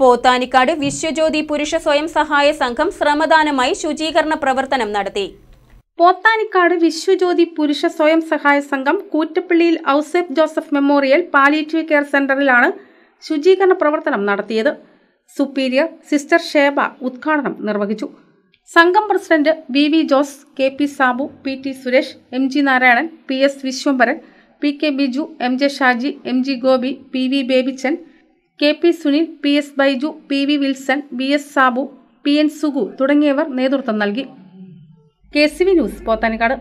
പോത്താനിക്കാട് വിശ്വജ്യോതി പുരുഷ സ്വയം സഹായ സംഘം ശ്രമദാനമായി ശുചീകരണ പ്രവർത്തനം നടത്തി പോത്താനിക്കാട് വിശ്വജ്യോതി പുരുഷ സ്വയം സഹായ സംഘം കൂറ്റപ്പള്ളിയിൽ Ouseph Joseph memorial palliative care സെന്ററിലാണ് ശുചീകരണ പ്രവർത്തനം നടത്തിയത് സുപ്പീരിയർ സിസ്റ്റർ ഷേബ ഉദ്ഘാടനം നിർവഹിച്ചു സംഘം president V V Jose K P Sabu P T Suresh M G Narayanan P S Viswambharan P K Biju M J Shaji M G Gopi P V Babychan K P Sunil P S Baiju P V Wilson B S Sabu P N Sugu തുടങ്ങിയവർ നേതൃത്വം നൽകി K C V news Pothanikkad